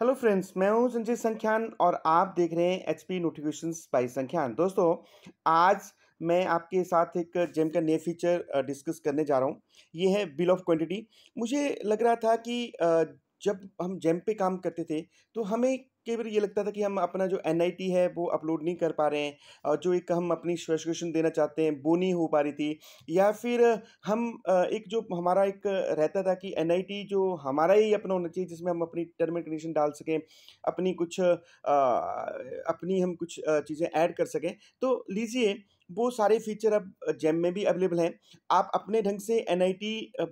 hello friends मैं हूं संजय संख्यान और आप देख रहे हैं एच पी नोटिफिकेशन बाई संख्यान दोस्तों आज मैं आपके साथ एक जेम का नया फीचर डिस्कस करने जा रहा हूं ये है बिल ऑफ क्वांटिटी मुझे लग रहा था कि जब हम जैम पे काम करते थे तो हमें कई बार ये लगता था कि हम अपना जो एन है वो अपलोड नहीं कर पा रहे हैं और जो एक हम अपनी स्पेसिफिकेशन देना चाहते हैं वो नहीं हो पा रही थी या फिर हम एक जो हमारा एक रहता था कि एन जो हमारा ही अपना होना चाहिए जिसमें हम अपनी टर्म एंड कंडीशन डाल सकें अपनी कुछ आ, अपनी हम कुछ चीज़ें ऐड कर सकें तो लीजिए वो सारे फीचर अब जेम में भी अवेलेबल हैं आप अपने ढंग से एन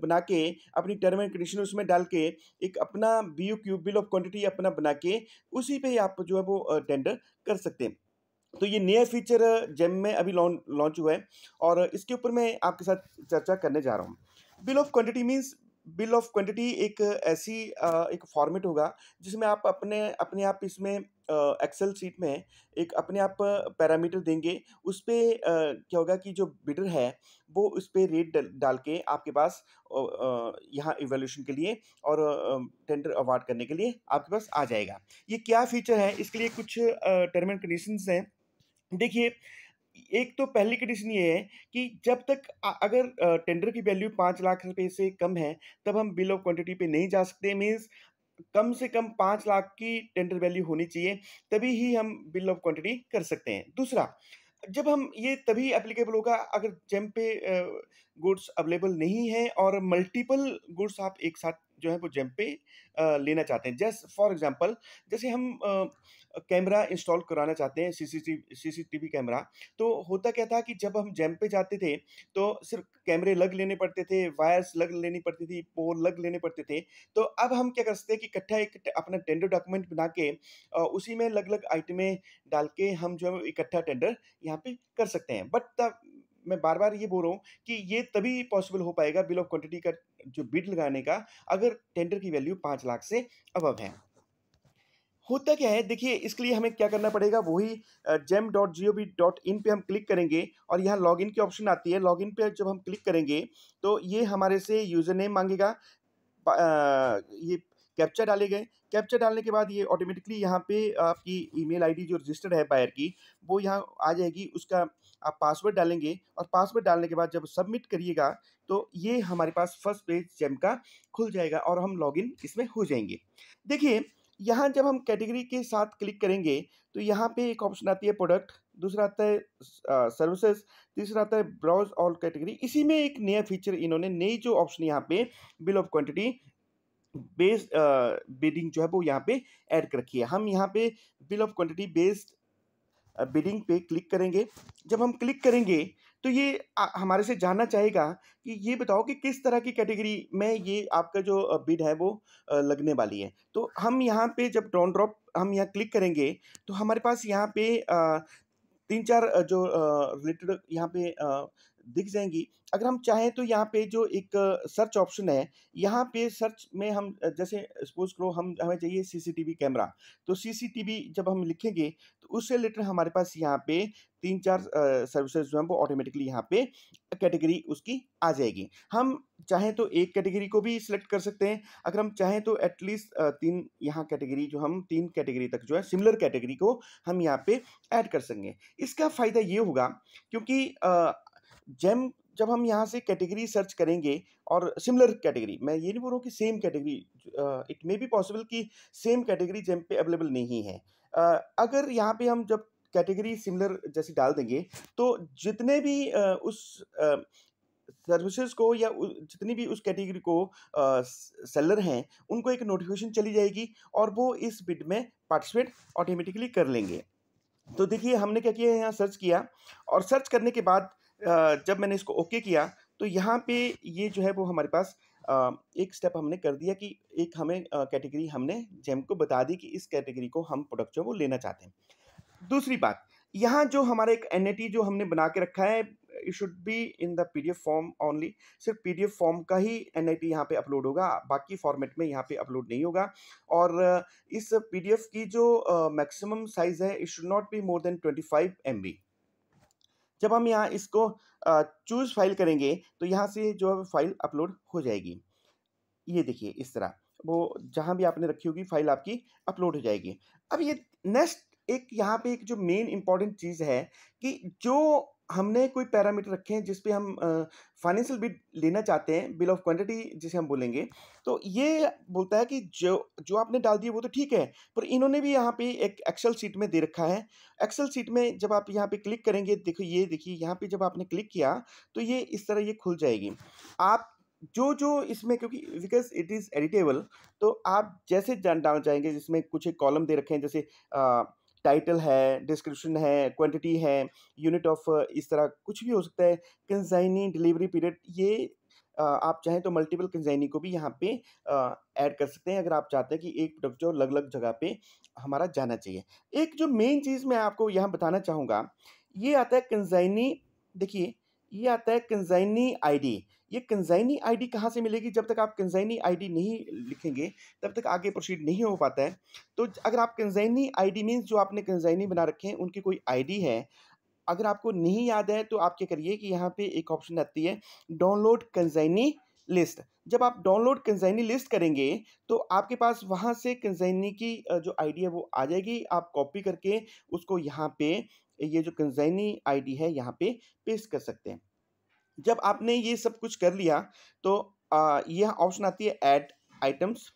बना के अपनी टर्म एंड कंडीशन उसमें डाल के एक अपना B O Q bill of quantity अपना बना के उसी पर आप जो है वो टेंडर कर सकते हैं तो ये नया फीचर जेम में अभी लॉन्च हुआ है और इसके ऊपर मैं आपके साथ चर्चा करने जा रहा हूँ bill of quantity means bill of quantity एक ऐसी एक फॉर्मेट होगा जिसमें आप अपने अपने आप इसमें एक्सेल सीट में एक अपने आप पैरामीटर देंगे उस पर क्या होगा कि जो बिडर है वो उस पर रेट डाल के आपके पास यहाँ इवेल्यूशन के लिए और टेंडर अवार्ड करने के लिए आपके पास आ जाएगा ये क्या फीचर है इसके लिए कुछ टर्म एंड कंडीशंस हैं देखिए एक तो पहली कंडीशन ये है कि जब तक अगर टेंडर की वैल्यू पाँच लाख रुपए से कम है तब हम बिल ऑफ क्वांटिटी पे नहीं जा सकते मीन्स कम से कम पाँच लाख की टेंडर वैल्यू होनी चाहिए तभी ही हम बिल ऑफ क्वांटिटी कर सकते हैं दूसरा जब हम ये तभी एप्लीकेबल होगा अगर जेम पे गुड्स अवेलेबल नहीं है और मल्टीपल गुड्स आप एक साथ जो है वो जैम पे लेना चाहते हैं जैस फॉर एग्जांपल जैसे हम कैमरा इंस्टॉल कराना चाहते हैं सीसीटीवी सीसीटीवी कैमरा तो होता क्या था कि जब हम जैम पे जाते थे तो सिर्फ कैमरे लग लेने पड़ते थे वायर्स लग लेनी पड़ती थी पोल लग लेने पड़ते थे तो अब हम क्या कर सकते हैं कि इकट्ठा एक अपना टेंडर डॉक्यूमेंट बना के उसी में अलग अलग आइटमें डाल के हम जो है इकट्ठा टेंडर यहाँ पे कर सकते हैं बट द मैं बार बार ये बोल रहा हूँ कि ये तभी पॉसिबल हो पाएगा बिल ऑफ क्वांटिटी का जो बिड लगाने का अगर टेंडर की वैल्यू पाँच लाख से अबव है होता क्या है देखिए इसके लिए हमें क्या करना पड़ेगा वही GeM dot G O V dot in पर हम क्लिक करेंगे और यहाँ लॉग इन की ऑप्शन आती है लॉग इन पर जब हम क्लिक करेंगे तो ये हमारे से यूज़र नेम मांगेगा आ, ये कैप्चर डाले गए कैप्चर डालने के बाद ये ऑटोमेटिकली यहाँ पे आपकी ईमेल आईडी जो रजिस्टर्ड है बायर की वो यहाँ आ जाएगी उसका आप पासवर्ड डालेंगे और पासवर्ड डालने के बाद जब सबमिट करिएगा तो ये हमारे पास फर्स्ट पेज जैम का खुल जाएगा और हम लॉग इसमें हो जाएंगे देखिए यहाँ जब हम कैटेगरी के साथ क्लिक करेंगे तो यहाँ पे एक ऑप्शन आती है प्रोडक्ट दूसरा आता है सर्विसेज तीसरा आता है ब्राउज ऑल कैटेगरी इसी में एक नया फीचर इन्होंने नई जो ऑप्शन यहाँ पे bill of quantity based bidding जो है वो यहाँ पे ऐड कर रखी है हम यहाँ पे bill of quantity based bidding पे क्लिक करेंगे जब हम क्लिक करेंगे तो ये आ, हमारे से जानना चाहेगा कि ये बताओ कि किस तरह की कैटेगरी में ये आपका जो बिड है वो लगने वाली है तो हम यहाँ पे जब ड्रॉन ड्रॉप हम यहाँ क्लिक करेंगे तो हमारे पास यहाँ पे आ, तीन चार जो रिलेटेड यहाँ पे दिख जाएंगी अगर हम चाहें तो यहाँ पे जो एक सर्च ऑप्शन है यहाँ पे सर्च में हम जैसे सपोज करो हम हमें चाहिए सीसीटीवी कैमरा तो सीसीटीवी जब हम लिखेंगे तो उससे रिलेटेड हमारे पास यहाँ पे तीन चार सर्विसेज जो है वो ऑटोमेटिकली यहाँ पे कैटेगरी उसकी आ जाएगी हम चाहें तो एक कैटेगरी को भी सिलेक्ट कर सकते हैं अगर हम चाहें तो एटलीस्ट तीन यहाँ कैटेगरी जो हम तीन कैटेगरी तक जो है सिमिलर कैटेगरी को हम यहाँ पे ऐड कर सकेंगे इसका फ़ायदा ये होगा क्योंकि जेम जब हम यहाँ से कैटेगरी सर्च करेंगे और सिमिलर कैटेगरी मैं ये नहीं बोल रहा हूँ कि same category it may be possible कि सेम कैटेगरी जेम पे अवेलेबल नहीं है uh, अगर यहाँ पे हम जब कैटेगरी सिमिलर जैसे डाल देंगे तो जितने भी uh, उस uh, सर्विसेज को या जितनी भी उस कैटेगरी को आ, सेलर हैं उनको एक नोटिफिकेशन चली जाएगी और वो इस बिड में पार्टिसिपेट ऑटोमेटिकली कर लेंगे तो देखिए हमने क्या किया है यहाँ सर्च किया और सर्च करने के बाद जब मैंने इसको ओके किया तो यहाँ पे ये जो है वो हमारे पास एक स्टेप हमने कर दिया कि एक हमें कैटेगरी हमने जेम को बता दी कि इस कैटेगरी को हम प्रोडक्ट जो वो लेना चाहते हैं दूसरी बात यहाँ जो हमारा एक एन जो हमने बना के रखा है it should be in the P form only सिर्फ पी फॉर्म का ही एन आई टी यहाँ पर अपलोड होगा बाकी फॉर्मेट में यहाँ पे अपलोड नहीं होगा और इस पी की जो मैक्सिमम साइज़ है it should not be more than twenty five MB बी जब हम यहाँ इसको चूज़ फाइल करेंगे तो यहाँ से जो है फाइल अपलोड हो जाएगी ये देखिए इस तरह वो जहाँ भी आपने रखी होगी फाइल आपकी अपलोड हो जाएगी अब ये नेक्स्ट एक यहाँ पे एक जो मेन इम्पॉर्टेंट चीज़ है कि जो हमने कोई पैरामीटर रखे हैं जिस पे हम फाइनेंशियल बिड लेना चाहते हैं बिल ऑफ क्वांटिटी जिसे हम बोलेंगे तो ये बोलता है कि जो जो आपने डाल दिए वो तो ठीक है पर इन्होंने भी यहाँ पे एक एक्सेल सीट में दे रखा है एक्सेल सीट में जब आप यहाँ पे क्लिक करेंगे देखो ये देखिए यहाँ पे जब आपने क्लिक किया तो ये इस तरह ये खुल जाएगी आप जो जो इसमें क्योंकि बिकॉज इट इज़ एडिटेबल तो आप जैसे डाल जाएंगे जिसमें कुछ एक कॉलम दे रखे हैं जैसे आ, टाइटल है डिस्क्रिप्शन है क्वांटिटी है यूनिट ऑफ इस तरह कुछ भी हो सकता है कंजाइनी डिलीवरी पीरियड ये आप चाहें तो मल्टीपल कंजाइनी को भी यहाँ पे ऐड कर सकते हैं अगर आप चाहते हैं कि एक प्रोडक्ट जो अलग अलग जगह पे हमारा जाना चाहिए एक जो मेन चीज़ मैं आपको यहाँ बताना चाहूँगा ये आता है कंजाइनी देखिए ये आता है कंजाइनी आईडी ये कंजाइनी आईडी कहाँ से मिलेगी जब तक आप कंजाइनी आईडी नहीं लिखेंगे तब तक आगे प्रोसीड नहीं हो पाता है तो अगर आप कंजाइनी आईडी मींस जो आपने कंजाइनी बना रखे हैं उनकी कोई आईडी है अगर आपको नहीं याद है तो आप क्या करिए कि यहाँ पे एक ऑप्शन आती है डाउनलोड कंजाइनी लिस्ट जब आप डाउनलोड कंजाइनी लिस्ट करेंगे तो आपके पास वहाँ से कंजाइनी की जो आईडी है वो आ जाएगी आप कॉपी करके उसको यहाँ पे ये जो कंजाइनी आईडी है यहाँ पे पेस्ट कर सकते हैं जब आपने ये सब कुछ कर लिया तो यह ऑप्शन आती है ऐड आइटम्स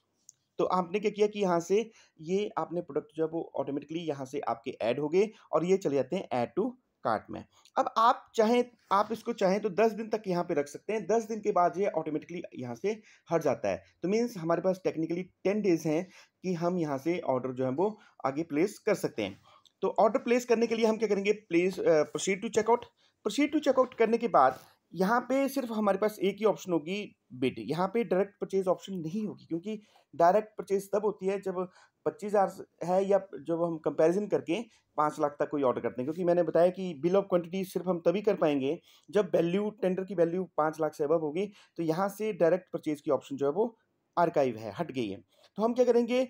तो आपने क्या किया कि यहाँ से ये आपने प्रोडक्ट जो है वो ऑटोमेटिकली यहाँ से आपके ऐड हो गए और ये चले जाते हैं ऐड टू कार्ट में अब आप चाहें आप इसको चाहें तो दस दिन तक यहाँ पे रख सकते हैं दस दिन के बाद ये ऑटोमेटिकली यहाँ से हट जाता है तो मीन्स हमारे पास टेक्निकली टेन डेज हैं कि हम यहाँ से ऑर्डर जो है वो आगे प्लेस कर सकते हैं तो ऑर्डर प्लेस करने के लिए हम क्या करेंगे place proceed to checkout proceed to checkout करने के बाद यहाँ पे सिर्फ हमारे पास एक ही ऑप्शन होगी बिड यहाँ पे डायरेक्ट परचेज ऑप्शन नहीं होगी क्योंकि डायरेक्ट परचेज तब होती है जब पच्चीस हज़ार है या जब हम कंपैरिजन करके पाँच लाख तक कोई ऑर्डर करते हैं क्योंकि मैंने बताया कि बिल ऑफ क्वांटिटी सिर्फ हम तभी कर पाएंगे जब वैल्यू टेंडर की वैल्यू पाँच लाख से अब होगी तो यहाँ से डायरेक्ट परचेज की ऑप्शन जो है वो आर्काइव है हट गई है तो हम क्या करेंगे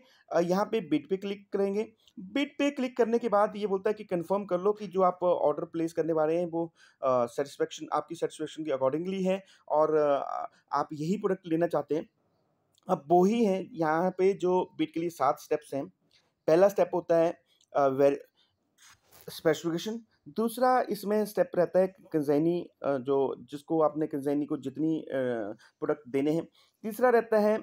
यहाँ पे बिट पे क्लिक करेंगे बिट पे क्लिक करने के बाद ये बोलता है कि कंफर्म कर लो कि जो आप ऑर्डर प्लेस करने वाले हैं वो सेटिस्फेक्शन आपकी सेटिस्फेक्शन के अकॉर्डिंगली है और आप यही प्रोडक्ट लेना चाहते हैं अब वो ही है यहाँ पे जो बिट के लिए सात स्टेप्स हैं पहला स्टेप होता है वेर स्पेसिफिकेशन दूसरा इसमें स्टेप रहता है कंजैनी जो जिसको आपने कंजैनी को जितनी प्रोडक्ट देने हैं तीसरा रहता है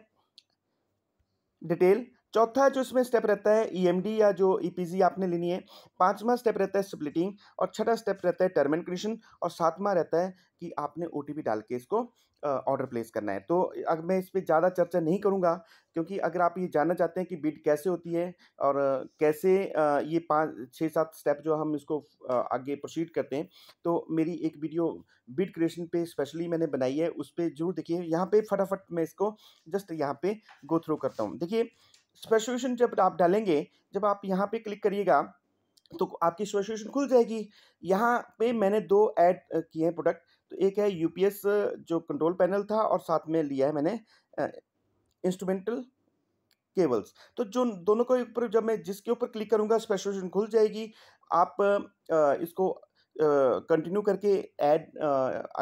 detail चौथा जो इसमें स्टेप रहता है ई e या जो ई e आपने लेनी है पांचवा स्टेप रहता है स्प्लिटिंग और छठा स्टेप रहता है टर्म एंड कंडीशन और सातवां रहता है कि आपने ओ डाल के इसको ऑर्डर प्लेस करना है तो अब मैं इस पर ज़्यादा चर्चा नहीं करूँगा क्योंकि अगर आप ये जानना चाहते हैं कि बिड कैसे होती है और कैसे ये पाँच छः सात स्टेप जो हम इसको आगे प्रोसीड करते हैं तो मेरी एक वीडियो बिड क्रिएशन पे स्पेशली मैंने बनाई है उस पर जरूर देखिए यहाँ पे फटाफट मैं इसको जस्ट यहाँ पे गो थ्रू करता हूँ देखिए स्पेसिफिकेशन जब आप डालेंगे जब आप यहाँ पे क्लिक करिएगा तो आपकी स्पेसिफिकेशन खुल जाएगी यहाँ पे मैंने दो ऐड किए हैं प्रोडक्ट तो एक है यूपीएस जो कंट्रोल पैनल था और साथ में लिया है मैंने इंस्ट्रूमेंटल केबल्स तो जो दोनों के ऊपर जब मैं जिसके ऊपर क्लिक करूँगा स्पेसिफिकेशन खुल जाएगी आप इसको कंटिन्यू करके ऐड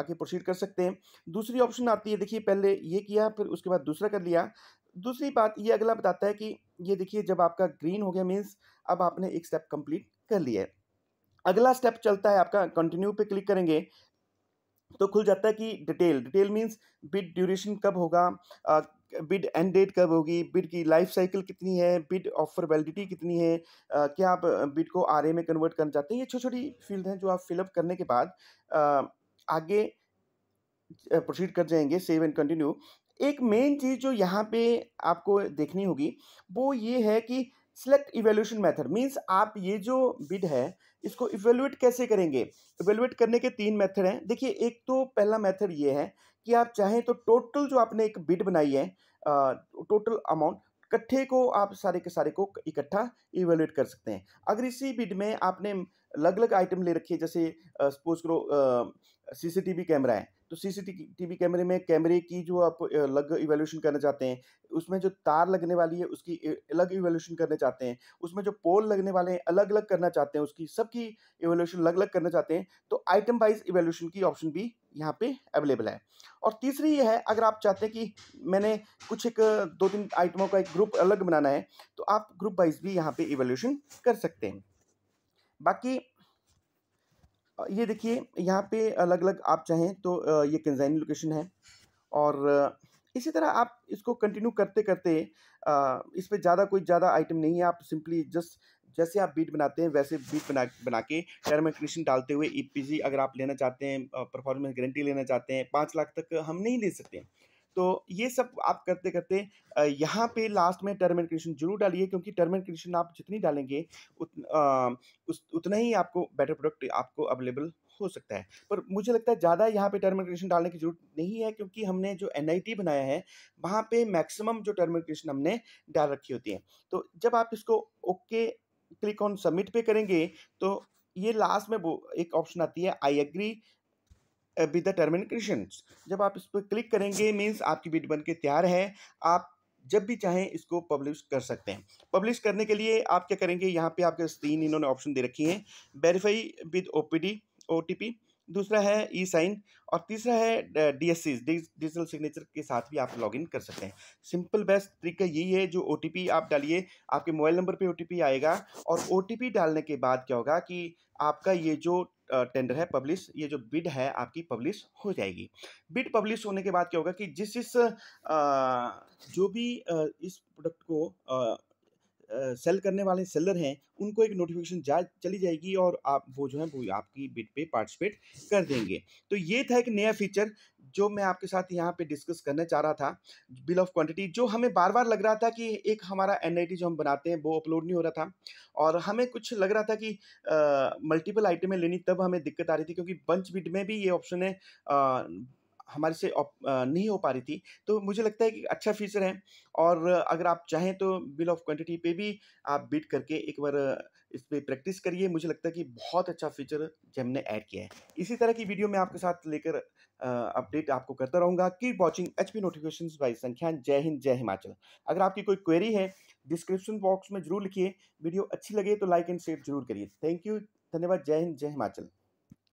आके प्रोसीड कर सकते हैं दूसरी ऑप्शन आती है देखिए पहले ये किया फिर उसके बाद दूसरा कर लिया दूसरी बात ये अगला बताता है कि ये देखिए जब आपका ग्रीन हो गया मीन्स अब आपने एक स्टेप कंप्लीट कर लिया है अगला स्टेप चलता है आपका कंटिन्यू पे क्लिक करेंगे तो खुल जाता है कि detail detail means bid duration कब होगा बिड एंड डेट कब होगी बिड की लाइफ साइकिल कितनी है बिड ऑफर वैलिडिटी कितनी है आ, क्या आप बिड को आर में कन्वर्ट करना चाहते हैं ये छोटी छोटी फील्ड हैं जो आप फिलअप करने के बाद आ, आगे प्रोसीड कर जाएंगे सेव एंड कंटिन्यू एक मेन चीज़ जो यहाँ पे आपको देखनी होगी वो ये है कि सिलेक्ट इवेल्यूशन मेथड मींस आप ये जो बिड है इसको इवेल्यूएट कैसे करेंगे इवेल्यूएट करने के तीन मेथड हैं देखिए एक तो पहला मेथड ये है कि आप चाहें तो टोटल जो आपने एक बिड बनाई है टोटल अमाउंट इकट्ठे को आप सारे के सारे को इकट्ठा इवेल्यूएट कर सकते हैं अगर इसी बिड में आपने अलग अलग आइटम ले रखी है जैसे सपोज करो सीसीटीवी कैमरा है तो सीसीटीवी कैमरे में कैमरे की जो आप अलग इवेल्यूशन करना चाहते हैं उसमें जो तार लगने वाली है उसकी अलग इवेल्यूशन करना चाहते हैं उसमें जो पोल लगने वाले हैं अलग अलग करना चाहते हैं उसकी सबकी इवेल्यूशन अलग अलग करना चाहते हैं तो आइटम वाइज इवेल्यूशन की ऑप्शन भी यहाँ पे अवेलेबल है और तीसरी ये है अगर आप चाहते हैं कि मैंने कुछ एक दो तीन आइटमों का एक ग्रुप अलग बनाना है तो आप ग्रुप वाइज भी यहाँ पे इवेल्यूशन कर सकते हैं बाकी ये देखिए यहाँ पे अलग अलग आप चाहें तो ये कंजाइन लोकेशन है और इसी तरह आप इसको कंटिन्यू करते करते इस पर ज़्यादा कोई ज़्यादा आइटम नहीं है आप सिंपली जस्ट जैसे आप बीट बनाते हैं वैसे बीट बना बना के टर्म एंड कंडीशन डालते हुए ई e अगर आप लेना चाहते हैं परफॉर्मेंस गारंटी लेना चाहते हैं पाँच लाख तक हम नहीं ले सकते हैं तो ये सब आप करते करते यहाँ पे लास्ट में टर्म एंड कंडीशन जरूर डालिए क्योंकि टर्म एंड कंडीशन आप जितनी डालेंगे उत, आ, उस उतना ही आपको बेटर प्रोडक्ट आपको अवेलेबल हो सकता है पर मुझे लगता है ज़्यादा यहाँ पे टर्म एंड डालने की जरूरत नहीं है क्योंकि हमने जो एन बनाया है वहाँ पे मैक्सिमम जो टर्म एंड हमने डाल रखी होती है तो जब आप इसको ओके क्लिक ऑन सबमिट पे करेंगे तो ये लास्ट में वो एक ऑप्शन आती है I agree with the term and conditions जब आप इस पर क्लिक करेंगे मीन्स आपकी बिट बन के तैयार है आप जब भी चाहें इसको पब्लिश कर सकते हैं पब्लिश करने के लिए आप क्या करेंगे यहाँ पे आपके तीन इन्होंने ऑप्शन दे रखी हैं वेरीफाई विद ओ पी दूसरा है ई साइन और तीसरा है D S C digital signature के साथ भी आप लॉगिन कर सकते हैं सिंपल बेस्ट तरीका यही है जो ओ आप डालिए आपके मोबाइल नंबर पे ओ आएगा और ओ डालने के बाद क्या होगा कि आपका ये जो टेंडर है पब्लिश ये जो बिड है आपकी पब्लिश हो जाएगी बिड पब्लिश होने के बाद क्या होगा कि जिस इस जो भी इस प्रोडक्ट को सेल करने वाले सेलर हैं उनको एक नोटिफिकेशन जा चली जाएगी और आप वो जो है वो आपकी बिट पे पार्टिसिपेट कर देंगे तो ये था एक नया फीचर जो मैं आपके साथ यहाँ पे डिस्कस करना चाह रहा था बिल ऑफ क्वांटिटी जो हमें बार बार लग रहा था कि एक हमारा एन जो हम बनाते हैं वो अपलोड नहीं हो रहा था और हमें कुछ लग रहा था कि मल्टीपल आइटमें लेनी तब हमें दिक्कत आ रही थी क्योंकि बंच बिट में भी ये ऑप्शन है आ, हमारे से नहीं हो पा रही थी तो मुझे लगता है कि अच्छा फीचर है और अगर आप चाहें तो बिल ऑफ क्वांटिटी पे भी आप बीट करके एक बार इस पर प्रैक्टिस करिए मुझे लगता है कि बहुत अच्छा फीचर जेम ने ऐड किया है इसी तरह की वीडियो मैं आपके साथ लेकर अपडेट आपको करता रहूँगा की watching H P notification by संख्यान जय हिंद जय हिमाचल अगर आपकी कोई क्वेरी है डिस्क्रिप्शन बॉक्स में जरूर लिखिए वीडियो अच्छी लगे तो लाइक एंड शेयर जरूर करिए थैंक यू धन्यवाद जय हिंद जय हिमाचल